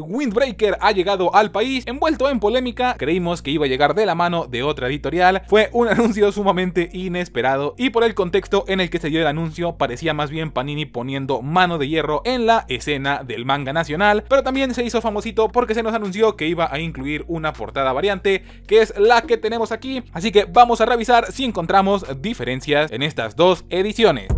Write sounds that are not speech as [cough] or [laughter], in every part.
Windbreaker ha llegado al país, envuelto en polémica, creímos que iba a llegar de la mano de otra editorial, fue un [laughs] anuncio sumamente inesperado y por el contexto en el que se dio el anuncio parecía más bien Panini poniendo mano de hierro en la escena del manga nacional, pero también se hizo famosito porque se nos anunció que iba a incluir una portada variante, que es la que tenemos aquí, así que vamos a revisar si encontramos diferencias en estas dos ediciones.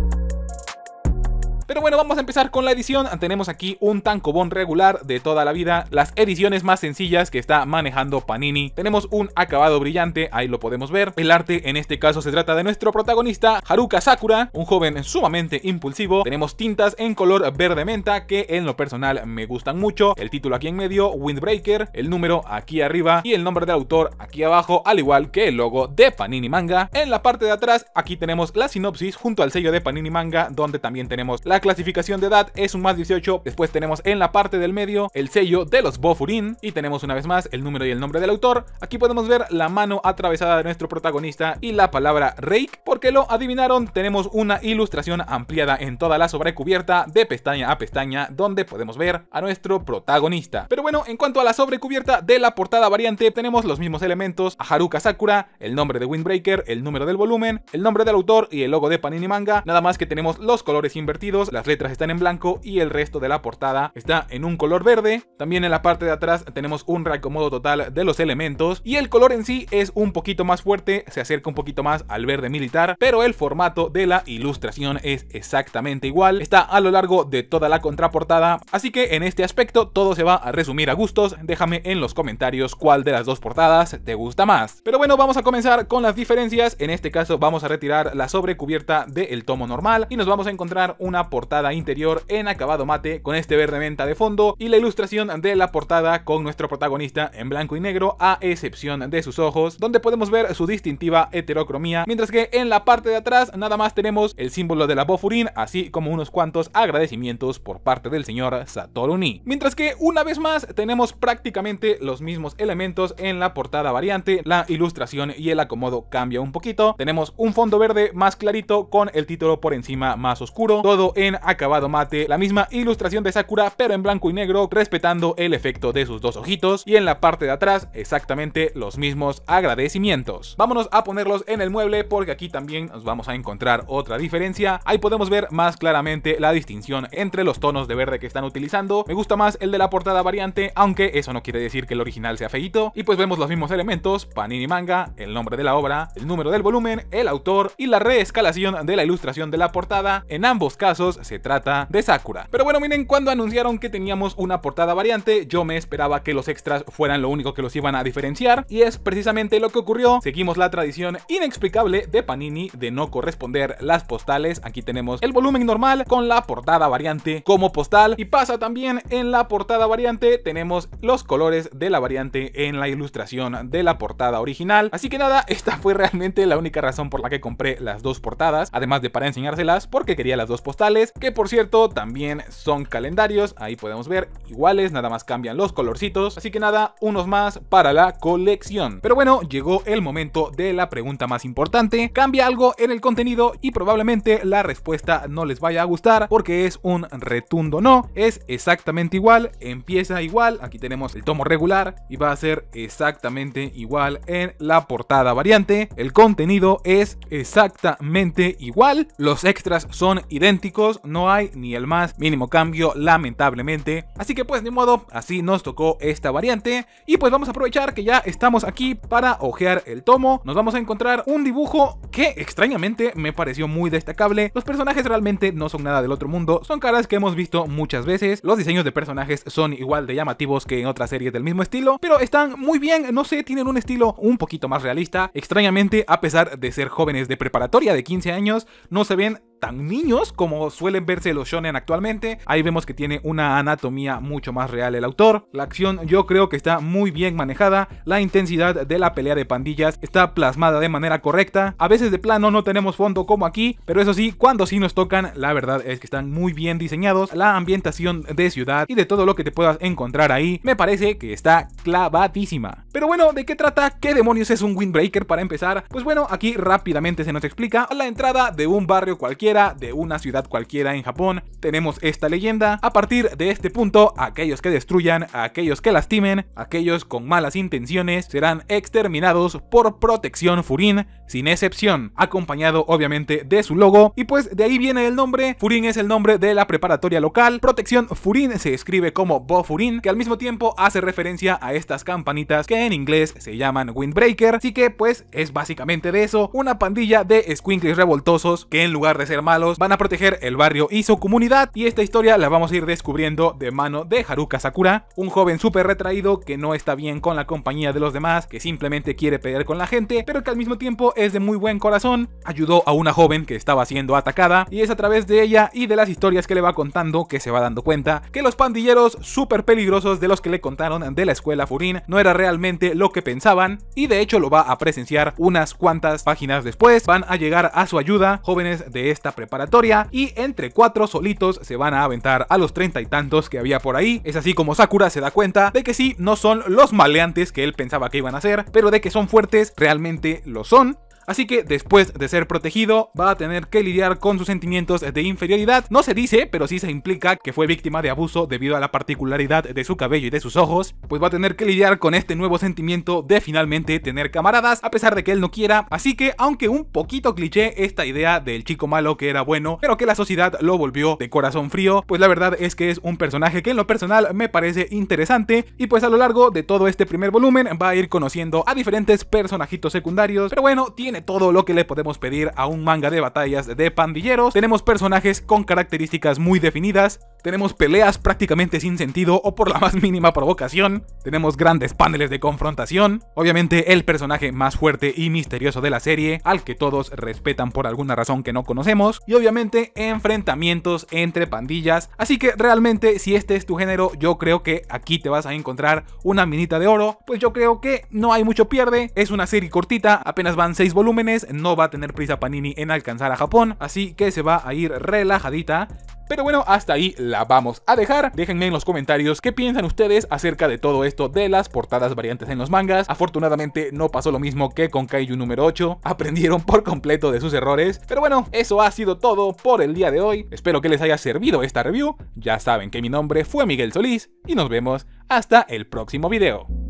Pero bueno, vamos a empezar con la edición. Ah, tenemos aquí un tancobón regular de toda la vida, las ediciones más sencillas que está manejando Panini. Tenemos un acabado brillante, ahí lo podemos ver. El arte en este caso se trata de nuestro protagonista, Haruka Sakura, un joven sumamente impulsivo. Tenemos tintas en color verde menta que en lo personal me gustan mucho. El título aquí en medio, Windbreaker, el número aquí arriba y el nombre del autor aquí abajo, al igual que el logo de Panini Manga. En la parte de atrás aquí tenemos la sinopsis junto al sello de Panini Manga, donde también tenemos la la clasificación de edad es un más 18. Después tenemos en la parte del medio el sello de los Bofurin. Y tenemos una vez más el número y el nombre del autor. Aquí podemos ver la mano atravesada de nuestro protagonista y la palabra Reik. Porque lo adivinaron, tenemos una ilustración ampliada en toda la sobrecubierta de pestaña a pestaña donde podemos ver a nuestro protagonista. Pero bueno, en cuanto a la sobrecubierta de la portada variante, tenemos los mismos elementos, a Haruka Sakura, el nombre de Windbreaker, el número del volumen, el nombre del autor y el logo de Panini Manga, nada más que tenemos los colores invertidos las letras están en blanco y el resto de la portada está en un color verde. También en la parte de atrás tenemos un reacomodo total de los elementos y el color en sí es un poquito más fuerte, se acerca un poquito más al verde militar, pero el formato de la ilustración es exactamente igual, está a lo largo de toda la contraportada, así que en este aspecto todo se va a resumir a gustos, déjame en los comentarios cuál de las dos portadas te gusta más. Pero bueno, vamos a comenzar con las diferencias, en este caso vamos a retirar la sobrecubierta del tomo normal y nos vamos a encontrar una portada interior en acabado mate con este verde menta de fondo y la ilustración de la portada con nuestro protagonista en blanco y negro a excepción de sus ojos, donde podemos ver su distintiva heterocromía, mientras que en la parte de atrás nada más tenemos el símbolo de la bofurín así como unos cuantos agradecimientos por parte del señor Satoru Mientras que una vez más tenemos prácticamente los mismos elementos en la portada variante, la ilustración y el acomodo cambia un poquito, tenemos un fondo verde más clarito con el título por encima más oscuro, todo el en acabado mate, la misma ilustración de Sakura pero en blanco y negro, respetando el efecto de sus dos ojitos y en la parte de atrás exactamente los mismos agradecimientos. Vámonos a ponerlos en el mueble porque aquí también nos vamos a encontrar otra diferencia. Ahí podemos ver más claramente la distinción entre los tonos de verde que están utilizando. Me gusta más el de la portada variante, aunque eso no quiere decir que el original sea feíto. Y pues vemos los mismos elementos, Panini Manga, el nombre de la obra, el número del volumen, el autor y la reescalación de la ilustración de la portada. En ambos casos se trata de Sakura. Pero bueno, miren, cuando anunciaron que teníamos una portada variante, yo me esperaba que los extras fueran lo único que los iban a diferenciar, y es precisamente lo que ocurrió. Seguimos la tradición inexplicable de Panini de no corresponder las postales. Aquí tenemos el volumen normal con la portada variante como postal, y pasa también en la portada variante, tenemos los colores de la variante en la ilustración de la portada original. Así que nada, esta fue realmente la única razón por la que compré las dos portadas, además de para enseñárselas porque quería las dos postales que por cierto también son calendarios, ahí podemos ver iguales, nada más cambian los colorcitos, así que nada, unos más para la colección. Pero bueno, llegó el momento de la pregunta más importante, cambia algo en el contenido y probablemente la respuesta no les vaya a gustar porque es un retundo no, es exactamente igual, empieza igual, aquí tenemos el tomo regular y va a ser exactamente igual en la portada variante, el contenido es exactamente igual, los extras son idénticos, no hay ni el más mínimo cambio lamentablemente. Así que pues de modo, así nos tocó esta variante. Y pues vamos a aprovechar que ya estamos aquí para ojear el tomo. Nos vamos a encontrar un dibujo que extrañamente me pareció muy destacable. Los personajes realmente no son nada del otro mundo, son caras que hemos visto muchas veces. Los diseños de personajes son igual de llamativos que en otras series del mismo estilo, pero están muy bien, no sé, tienen un estilo un poquito más realista. Extrañamente, a pesar de ser jóvenes de preparatoria de 15 años, no se ven tan niños como suelen verse los shonen actualmente. Ahí vemos que tiene una anatomía mucho más real el autor. La acción yo creo que está muy bien manejada, la intensidad de la pelea de pandillas está plasmada de manera correcta. A veces de plano no tenemos fondo como aquí, pero eso sí, cuando sí nos tocan, la verdad es que están muy bien diseñados. La ambientación de ciudad y de todo lo que te puedas encontrar ahí, me parece que está clavadísima. Pero bueno, ¿de qué trata? ¿Qué demonios es un Windbreaker para empezar? Pues bueno, aquí rápidamente se nos explica la entrada de un barrio cualquier de una ciudad cualquiera en Japón. Tenemos esta leyenda. A partir de este punto, aquellos que destruyan, aquellos que lastimen, aquellos con malas intenciones serán exterminados por protección Furin, sin excepción, acompañado obviamente de su logo. Y pues de ahí viene el nombre. Furin es el nombre de la preparatoria local. Protección Furin se escribe como Bo Furin, que al mismo tiempo hace referencia a estas campanitas que en inglés se llaman Windbreaker. Así que pues es básicamente de eso, una pandilla de squinkles revoltosos que en lugar de ser malos van a proteger el barrio y su comunidad y esta historia la vamos a ir descubriendo de mano de Haruka Sakura, un joven súper retraído que no está bien con la compañía de los demás, que simplemente quiere pelear con la gente, pero que al mismo tiempo es de muy buen corazón, ayudó a una joven que estaba siendo atacada y es a través de ella y de las historias que le va contando que se va dando cuenta que los pandilleros súper peligrosos de los que le contaron de la escuela Furin no era realmente lo que pensaban y de hecho lo va a presenciar unas cuantas páginas después, van a llegar a su ayuda jóvenes de este preparatoria y entre cuatro solitos se van a aventar a los treinta y tantos que había por ahí. Es así como Sakura se da cuenta de que sí, no son los maleantes que él pensaba que iban a ser, pero de que son fuertes, realmente lo son. Así que después de ser protegido, va a tener que lidiar con sus sentimientos de inferioridad. No se dice, pero sí se implica que fue víctima de abuso debido a la particularidad de su cabello y de sus ojos. Pues va a tener que lidiar con este nuevo sentimiento de finalmente tener camaradas, a pesar de que él no quiera. Así que, aunque un poquito cliché esta idea del chico malo que era bueno, pero que la sociedad lo volvió de corazón frío, pues la verdad es que es un personaje que en lo personal me parece interesante y pues a lo largo de todo este primer volumen va a ir conociendo a diferentes personajitos secundarios. Pero bueno, tiene todo lo que le podemos pedir a un manga de batallas de pandilleros. Tenemos personajes con características muy definidas, tenemos peleas prácticamente sin sentido o por la más mínima provocación, tenemos grandes paneles de confrontación, obviamente el personaje más fuerte y misterioso de la serie, al que todos respetan por alguna razón que no conocemos, y obviamente enfrentamientos entre pandillas, así que realmente si este es tu género yo creo que aquí te vas a encontrar una minita de oro, pues yo creo que no hay mucho pierde, es una serie cortita, apenas van 6 volúmenes, no va a tener prisa Panini en alcanzar a Japón, así que se va a ir relajadita, pero bueno, hasta ahí la vamos a dejar. Déjenme en los comentarios qué piensan ustedes acerca de todo esto de las portadas variantes en los mangas. Afortunadamente no pasó lo mismo que con Kaiju número 8. [laughs] Aprendieron por completo de sus errores. Pero bueno, eso ha sido todo por el día de hoy. Espero que les haya servido esta review. Ya saben que mi nombre fue Miguel Solís y nos vemos hasta el próximo video.